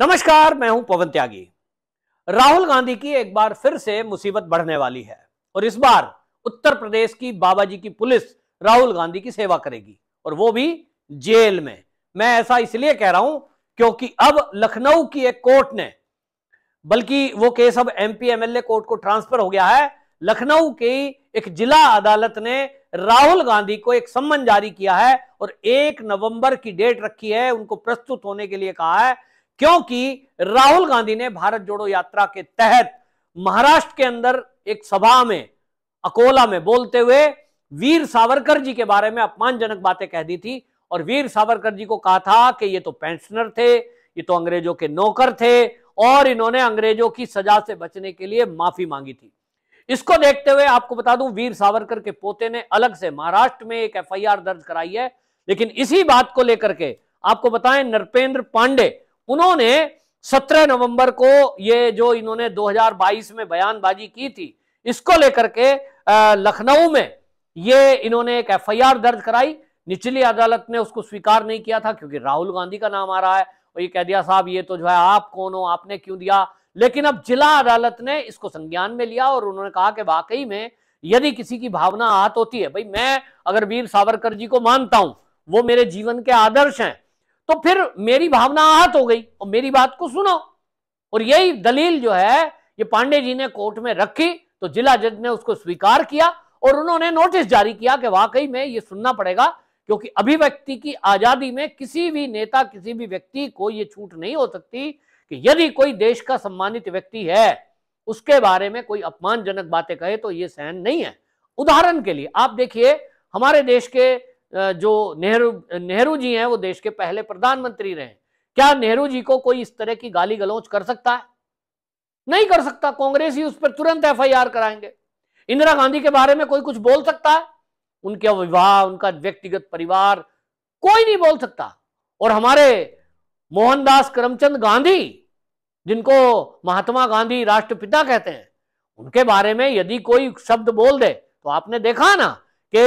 नमस्कार मैं हूं पवन त्यागी राहुल गांधी की एक बार फिर से मुसीबत बढ़ने वाली है और इस बार उत्तर प्रदेश की बाबा जी की पुलिस राहुल गांधी की सेवा करेगी और वो भी जेल में मैं ऐसा इसलिए कह रहा हूं क्योंकि अब लखनऊ की एक कोर्ट ने बल्कि वो केस अब एमपी एमएलए कोर्ट को ट्रांसफर हो गया है लखनऊ की एक जिला अदालत ने राहुल गांधी को एक सम्मन जारी किया है और एक नवंबर की डेट रखी है उनको प्रस्तुत होने के लिए कहा है क्योंकि राहुल गांधी ने भारत जोड़ो यात्रा के तहत महाराष्ट्र के अंदर एक सभा में अकोला में बोलते हुए वीर सावरकर जी के बारे में अपमानजनक बातें कह दी थी और वीर सावरकर जी को कहा था कि ये तो पेंशनर थे ये तो अंग्रेजों के नौकर थे और इन्होंने अंग्रेजों की सजा से बचने के लिए माफी मांगी थी इसको देखते हुए आपको बता दूं वीर सावरकर के पोते ने अलग से महाराष्ट्र में एक एफआईआर दर्ज कराई है लेकिन इसी बात को लेकर के आपको बताएं नरपेंद्र पांडे उन्होंने 17 नवंबर को ये जो इन्होंने 2022 में बयानबाजी की थी इसको लेकर के लखनऊ में ये इन्होंने एक एफआईआर दर्ज कराई निचली अदालत ने उसको स्वीकार नहीं किया था क्योंकि राहुल गांधी का नाम आ रहा है और ये कह दिया साहब ये तो जो है आप कौन हो आपने क्यों दिया लेकिन अब जिला अदालत ने इसको संज्ञान में लिया और उन्होंने कहा कि वाकई में यदि किसी की भावना आत होती है भाई मैं अगर वीर सावरकर जी को मानता हूं वो मेरे जीवन के आदर्श हैं तो फिर मेरी भावना आहत हो गई और मेरी बात को सुनो और यही दलील जो है ये पांडे जी ने कोर्ट में रखी तो जिला जज ने उसको स्वीकार किया और उन्होंने नोटिस जारी किया कि वाकई में ये सुनना पड़ेगा क्योंकि अभिव्यक्ति की आजादी में किसी भी नेता किसी भी व्यक्ति को ये छूट नहीं हो सकती कि यदि कोई देश का सम्मानित व्यक्ति है उसके बारे में कोई अपमानजनक बातें कहे तो ये सहन नहीं है उदाहरण के लिए आप देखिए हमारे देश के जो नेहरू नेहरू जी हैं वो देश के पहले प्रधानमंत्री रहे क्या नेहरू जी को कोई इस तरह की गाली गलौच कर सकता है नहीं कर सकता कांग्रेस ही उस पर तुरंत एफआईआर कराएंगे इंदिरा गांधी के बारे में कोई कुछ बोल सकता है उनके विवाह उनका व्यक्तिगत परिवार कोई नहीं बोल सकता और हमारे मोहनदास करमचंद गांधी जिनको महात्मा गांधी राष्ट्रपिता कहते हैं उनके बारे में यदि कोई शब्द बोल दे तो आपने देखा ना कि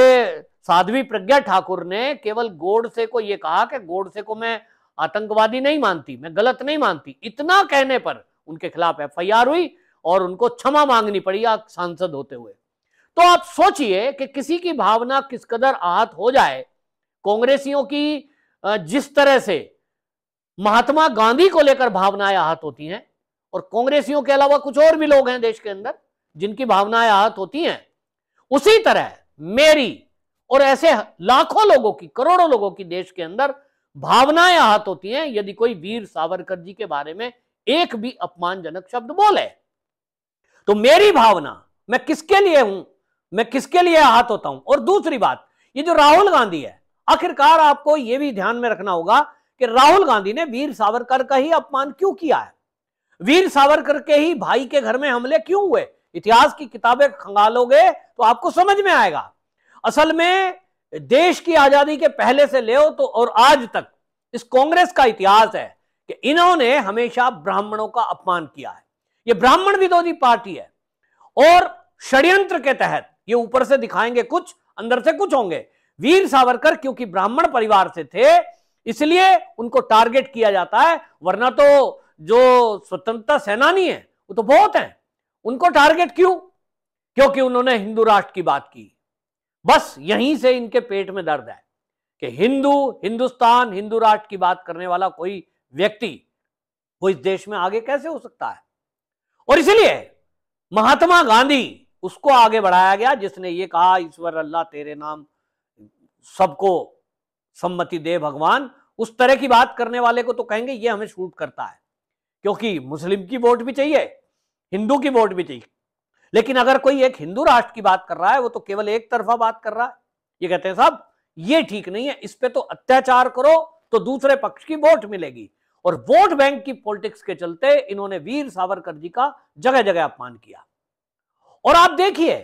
साध्वी प्रज्ञा ठाकुर ने केवल गोडसे को यह कहा कि गोडसे को मैं आतंकवादी नहीं मानती मैं गलत नहीं मानती इतना कहने पर उनके खिलाफ आर हुई और उनको क्षमा मांगनी पड़ी सांसद होते हुए तो आप सोचिए कि किसी की भावना किस कदर आहत हो जाए कांग्रेसियों की जिस तरह से महात्मा गांधी को लेकर भावनाएं आहत होती हैं और कांग्रेसियों के अलावा कुछ और भी लोग हैं देश के अंदर जिनकी भावनाएं आहत होती हैं उसी तरह मेरी और ऐसे लाखों लोगों की करोड़ों लोगों की देश के अंदर भावनाएं आहत होती हैं यदि कोई वीर सावरकर जी के बारे में एक भी अपमानजनक शब्द बोले तो मेरी भावना मैं किसके लिए हूं मैं किसके लिए आहत होता हूं और दूसरी बात ये जो राहुल गांधी है आखिरकार आपको यह भी ध्यान में रखना होगा कि राहुल गांधी ने वीर सावरकर का ही अपमान क्यों किया है वीर सावरकर के ही भाई के घर में हमले क्यों हुए इतिहास की किताबें खंगालोगे तो आपको समझ में आएगा असल में देश की आजादी के पहले से ले तो और आज तक इस कांग्रेस का इतिहास है कि इन्होंने हमेशा ब्राह्मणों का अपमान किया है ये ब्राह्मण विरोधी पार्टी है और षड्यंत्र के तहत ये ऊपर से दिखाएंगे कुछ अंदर से कुछ होंगे वीर सावरकर क्योंकि ब्राह्मण परिवार से थे इसलिए उनको टारगेट किया जाता है वरना तो जो स्वतंत्रता सेनानी है वो तो बहुत हैं उनको टारगेट क्यों क्योंकि उन्होंने हिंदू राष्ट्र की बात की बस यहीं से इनके पेट में दर्द है कि हिंदू हिंदुस्तान हिंदू राष्ट्र की बात करने वाला कोई व्यक्ति वो इस देश में आगे कैसे हो सकता है और इसलिए महात्मा गांधी उसको आगे बढ़ाया गया जिसने ये कहा ईश्वर अल्लाह तेरे नाम सबको सम्मति दे भगवान उस तरह की बात करने वाले को तो कहेंगे ये हमें शूट करता है क्योंकि मुस्लिम की वोट भी चाहिए हिंदू की वोट भी चाहिए लेकिन अगर कोई एक हिंदू राष्ट्र की बात कर रहा है वो तो केवल एक तरफा बात कर रहा है ये कहते हैं साहब ये ठीक नहीं है इस पर तो अत्याचार करो तो दूसरे पक्ष की वोट मिलेगी और वोट बैंक की पॉलिटिक्स के चलते इन्होंने वीर सावरकर जी का जगह जगह अपमान किया और आप देखिए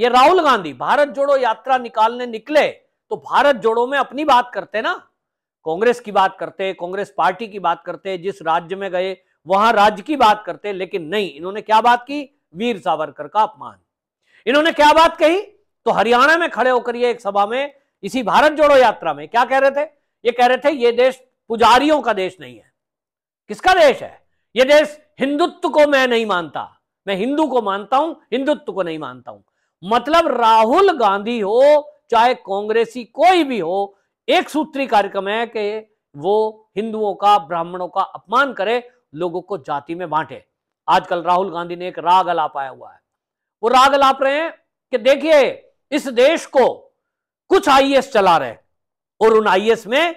ये राहुल गांधी भारत जोड़ो यात्रा निकालने निकले तो भारत जोड़ो में अपनी बात करते ना कांग्रेस की बात करते कांग्रेस पार्टी की बात करते जिस राज्य में गए वहां राज्य की बात करते लेकिन नहीं इन्होंने क्या बात की वीर सावरकर का अपमान इन्होंने क्या बात कही तो हरियाणा में खड़े होकर ये एक सभा में इसी भारत जोड़ो यात्रा में क्या कह रहे थे ये कह रहे थे ये देश पुजारियों का देश नहीं है किसका देश है ये देश हिंदुत्व को मैं नहीं मानता मैं हिंदू को मानता हूं हिंदुत्व को नहीं मानता हूं मतलब राहुल गांधी हो चाहे कांग्रेसी कोई भी हो एक सूत्री कार्यक्रम है कि वो हिंदुओं का ब्राह्मणों का अपमान करे लोगों को जाति में बांटे आजकल राहुल गांधी ने एक राग अलापाया हुआ है वो राग अलाप रहे हैं कि देखिए इस देश को कुछ आईएएस e चला रहे और उन आईएएस e में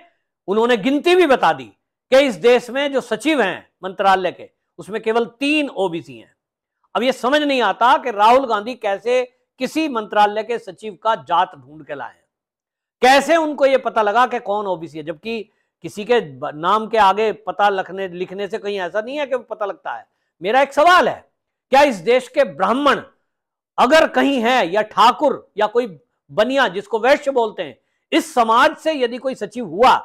उन्होंने गिनती भी बता दी कि इस देश में जो सचिव हैं मंत्रालय के उसमें केवल तीन ओबीसी हैं अब यह समझ नहीं आता कि राहुल गांधी कैसे किसी मंत्रालय के सचिव का जात ढूंढ के लाए कैसे उनको यह पता लगा कि कौन ओबीसी है जबकि किसी के नाम के आगे पता लिखने लिखने से कहीं ऐसा नहीं है कि पता लगता है मेरा एक सवाल है क्या इस देश के ब्राह्मण अगर कहीं है या ठाकुर या कोई बनिया जिसको वैश्य बोलते हैं इस समाज से यदि कोई सचिव हुआ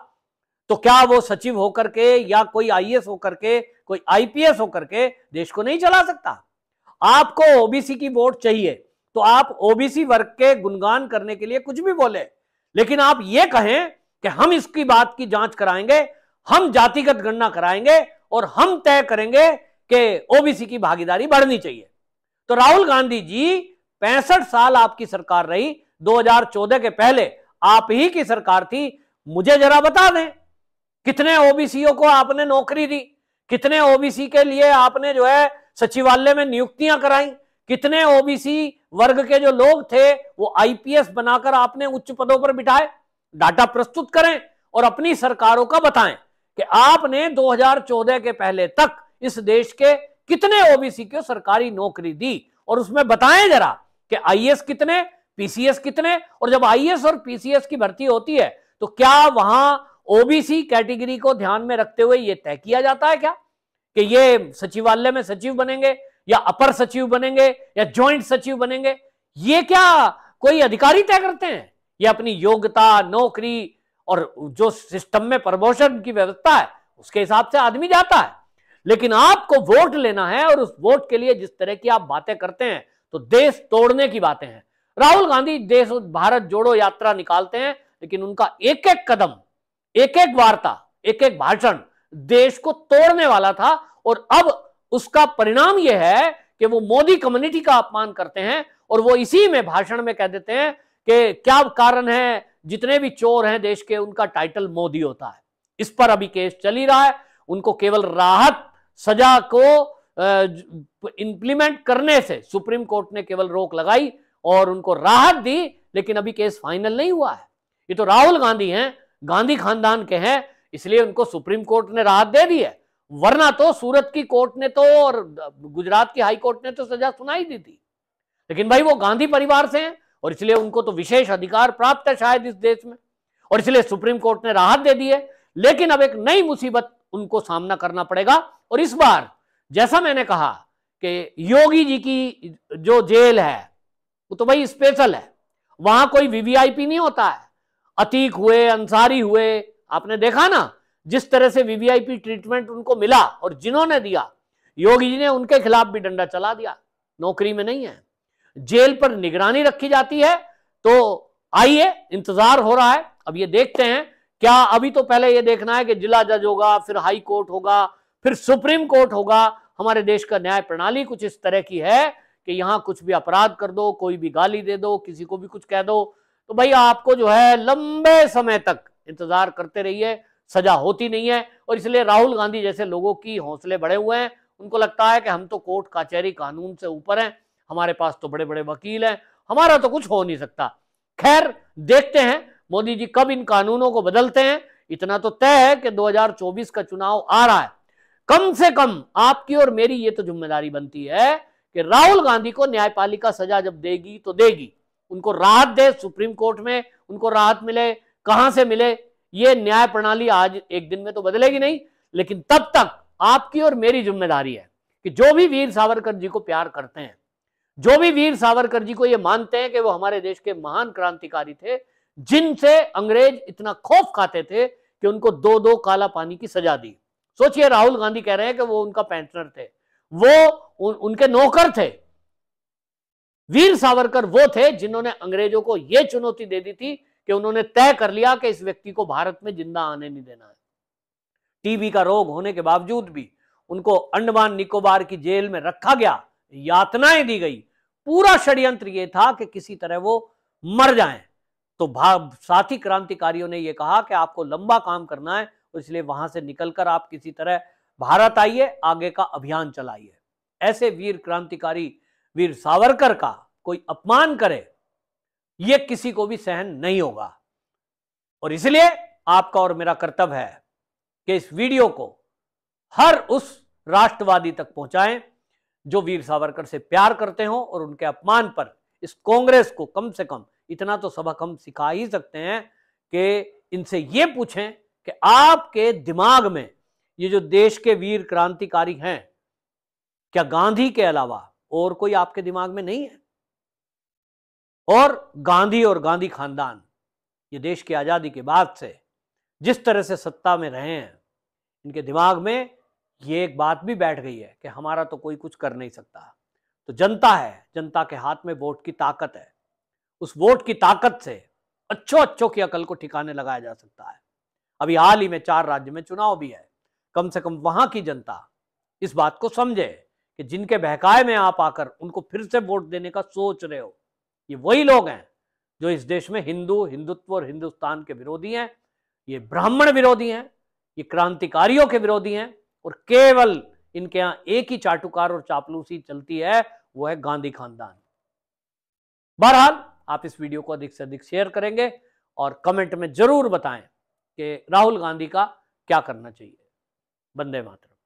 तो क्या वो सचिव होकर के या कोई आईएएस होकर के कोई आईपीएस होकर के देश को नहीं चला सकता आपको ओबीसी की वोट चाहिए तो आप ओबीसी वर्ग के गुणगान करने के लिए कुछ भी बोले लेकिन आप ये कहें कि हम इसकी बात की जांच कराएंगे हम जातिगत गणना कराएंगे और हम तय करेंगे कि ओबीसी की भागीदारी बढ़नी चाहिए तो राहुल गांधी जी पैंसठ साल आपकी सरकार रही 2014 के पहले आप ही की सरकार थी मुझे जरा बता दें कितने ओबीसीओ को आपने नौकरी दी कितने ओबीसी के लिए आपने जो है सचिवालय में नियुक्तियां कराई कितने ओबीसी वर्ग के जो लोग थे वो आईपीएस बनाकर आपने उच्च पदों पर बिठाए डाटा प्रस्तुत करें और अपनी सरकारों का बताएं कि आपने 2014 के पहले तक इस देश के कितने ओबीसी को सरकारी नौकरी दी और उसमें बताएं जरा कि आईएएस कितने पीसीएस कितने और जब आईएएस और पीसीएस की भर्ती होती है तो क्या वहां ओबीसी कैटेगरी को ध्यान में रखते हुए यह तय किया जाता है क्या कि ये सचिवालय में सचिव बनेंगे या अपर सचिव बनेंगे या ज्वाइंट सचिव बनेंगे ये क्या कोई अधिकारी तय करते हैं ये अपनी योग्यता नौकरी और जो सिस्टम में प्रमोशन की व्यवस्था है उसके हिसाब से आदमी जाता है लेकिन आपको वोट लेना है और उस वोट के लिए जिस तरह की आप बातें करते हैं तो देश तोड़ने की बातें हैं राहुल गांधी देश भारत जोड़ो यात्रा निकालते हैं लेकिन उनका एक एक कदम एक एक वार्ता एक एक भाषण देश को तोड़ने वाला था और अब उसका परिणाम यह है कि वो मोदी कम्युनिटी का अपमान करते हैं और वो इसी में भाषण में कह देते हैं कि क्या कारण है जितने भी चोर हैं देश के उनका टाइटल मोदी होता है इस पर अभी केस चल ही रहा है उनको केवल राहत सजा को इंप्लीमेंट करने से सुप्रीम कोर्ट ने केवल रोक लगाई और उनको राहत दी लेकिन अभी केस फाइनल नहीं हुआ है ये तो राहुल गांधी हैं गांधी खानदान के हैं इसलिए उनको सुप्रीम कोर्ट ने राहत दे दी है वरना तो सूरत की कोर्ट ने तो और गुजरात की हाई कोर्ट ने तो सजा सुनाई दी थी लेकिन भाई वो गांधी परिवार से हैं और इसलिए उनको तो विशेष अधिकार प्राप्त है शायद इस देश में और इसलिए सुप्रीम कोर्ट ने राहत दे दी है लेकिन अब एक नई मुसीबत उनको सामना करना पड़ेगा और इस बार जैसा मैंने कहा कि योगी जी की जो जेल है वो तो भाई स्पेशल है वहां कोई वीवीआईपी नहीं होता है अतीक हुए अंसारी हुए आपने देखा ना जिस तरह से वीवीआईपी ट्रीटमेंट उनको मिला और जिन्होंने दिया योगी जी ने उनके खिलाफ भी डंडा चला दिया नौकरी में नहीं है जेल पर निगरानी रखी जाती है तो आइए इंतजार हो रहा है अब ये देखते हैं क्या अभी तो पहले ये देखना है कि जिला जज होगा फिर हाई कोर्ट होगा फिर सुप्रीम कोर्ट होगा हमारे देश का न्याय प्रणाली कुछ इस तरह की है कि यहाँ कुछ भी अपराध कर दो कोई भी गाली दे दो किसी को भी कुछ कह दो तो भाई आपको जो है लंबे समय तक इंतजार करते रहिए सजा होती नहीं है और इसलिए राहुल गांधी जैसे लोगों की हौसले बढ़े हुए हैं उनको लगता है कि हम तो कोर्ट कचहरी कानून से ऊपर हैं हमारे पास तो बड़े बड़े वकील हैं हमारा तो कुछ हो नहीं सकता खैर देखते हैं मोदी जी कब इन कानूनों को बदलते हैं इतना तो तय है कि 2024 का चुनाव आ रहा है कम से कम आपकी और मेरी ये तो जिम्मेदारी बनती है कि राहुल गांधी को न्यायपालिका सजा जब देगी तो देगी उनको राहत दे सुप्रीम कोर्ट में उनको राहत मिले कहां से मिले ये न्याय प्रणाली आज एक दिन में तो बदलेगी नहीं लेकिन तब तक आपकी और मेरी जिम्मेदारी है कि जो भी वीर सावरकर जी को प्यार करते हैं जो भी वीर सावरकर जी को ये मानते हैं कि वो हमारे देश के महान क्रांतिकारी थे जिनसे अंग्रेज इतना खौफ खाते थे कि उनको दो दो काला पानी की सजा दी सोचिए राहुल गांधी कह रहे हैं कि वो उनका पेंशनर थे वो उन, उनके नौकर थे वीर सावरकर वो थे जिन्होंने अंग्रेजों को यह चुनौती दे दी थी कि उन्होंने तय कर लिया कि इस व्यक्ति को भारत में जिंदा आने नहीं देना है टीबी का रोग होने के बावजूद भी उनको अंडमान निकोबार की जेल में रखा गया यातनाएं दी गई पूरा षड्यंत्र ये था कि किसी तरह वो मर जाएं तो साथी क्रांतिकारियों ने यह कहा कि आपको लंबा काम करना है इसलिए वहां से निकलकर आप किसी तरह भारत आइए आगे का अभियान चलाइए ऐसे वीर क्रांतिकारी वीर सावरकर का कोई अपमान करे ये किसी को भी सहन नहीं होगा और इसलिए आपका और मेरा कर्तव्य है कि इस वीडियो को हर उस राष्ट्रवादी तक पहुंचाएं जो वीर सावरकर से प्यार करते हो और उनके अपमान पर इस कांग्रेस को कम से कम इतना तो सबक हम सिखा ही सकते हैं कि इनसे ये पूछें कि आपके दिमाग में ये जो देश के वीर क्रांतिकारी हैं क्या गांधी के अलावा और कोई आपके दिमाग में नहीं है और गांधी और गांधी खानदान ये देश की आज़ादी के बाद से जिस तरह से सत्ता में रहे हैं इनके दिमाग में ये एक बात भी बैठ गई है कि हमारा तो कोई कुछ कर नहीं सकता तो जनता है जनता के हाथ में वोट की ताकत है उस वोट की ताकत से अच्छो अच्छों की अकल को ठिकाने लगाया जा सकता है अभी हाल ही में चार राज्य में चुनाव भी है कम से कम वहां की जनता इस बात को समझे कि जिनके बहकाए में आप आकर उनको फिर से वोट देने का सोच रहे हो ये वही लोग हैं जो इस देश में हिंदू हिंदुत्व और हिंदुस्तान के विरोधी हैं ये ब्राह्मण विरोधी हैं ये क्रांतिकारियों के विरोधी हैं और केवल इनके यहां एक ही चाटुकार और चापलूसी चलती है वो है गांधी खानदान बहरहाल आप इस वीडियो को अधिक से अधिक शेयर करेंगे और कमेंट में जरूर बताएं कि राहुल गांधी का क्या करना चाहिए बंदे मातरम